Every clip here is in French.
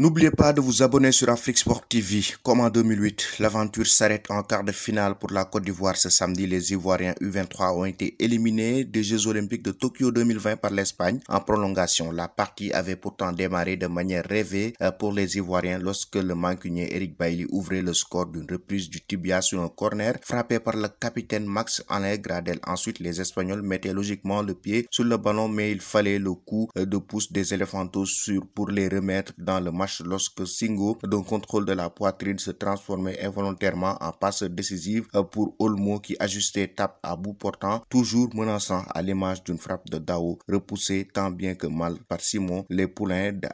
N'oubliez pas de vous abonner sur Afrique Sport TV. Comme en 2008, l'aventure s'arrête en quart de finale pour la Côte d'Ivoire ce samedi. Les Ivoiriens U23 ont été éliminés des Jeux Olympiques de Tokyo 2020 par l'Espagne en prolongation. La partie avait pourtant démarré de manière rêvée euh, pour les Ivoiriens lorsque le mancunier Eric Bailly ouvrait le score d'une reprise du tibia sur un corner frappé par le capitaine Max Alain Gradel. Ensuite, les Espagnols mettaient logiquement le pied sur le ballon mais il fallait le coup euh, de pouce des sur pour les remettre dans le match lorsque Singo, d'un contrôle de la poitrine, se transformait involontairement en passe décisive euh, pour Olmo qui ajustait tape à bout portant, toujours menaçant à l'image d'une frappe de Dao repoussée tant bien que mal par Simon. Les poulains de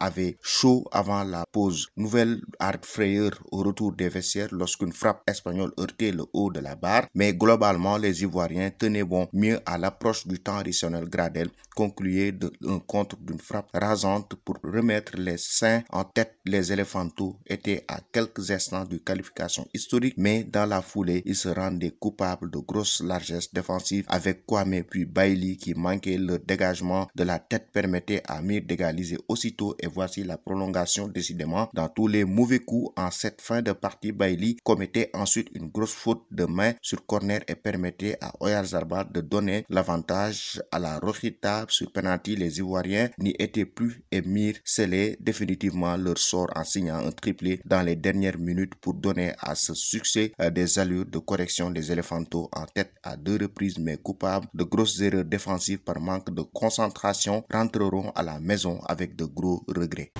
avaient chaud avant la pause. Nouvelle art frayeur au retour des vestiaires lorsqu'une frappe espagnole heurtait le haut de la barre, mais globalement les Ivoiriens tenaient bon mieux à l'approche du temps additionnel Gradel, concluait d'un contre d'une frappe rasante pour remettre les 5 en tête, les éléphantaux étaient à quelques instants de qualification historique, mais dans la foulée, ils se rendaient coupables de grosses largesses défensives avec Kwame puis Bailey qui manquaient le dégagement de la tête permettait à Mir d'égaliser aussitôt et voici la prolongation décidément dans tous les mauvais coups en cette fin de partie Bailey commettait ensuite une grosse faute de main sur corner et permettait à Oyarzabal de donner l'avantage à la Rojita sur penalty les Ivoiriens n'y étaient plus et Mir scellait définitivement leur sort en signant un triplé dans les dernières minutes pour donner à ce succès euh, des allures de correction des éléphantaux en tête à deux reprises mais coupables de grosses erreurs défensives par manque de concentration rentreront à la maison avec de gros regrets.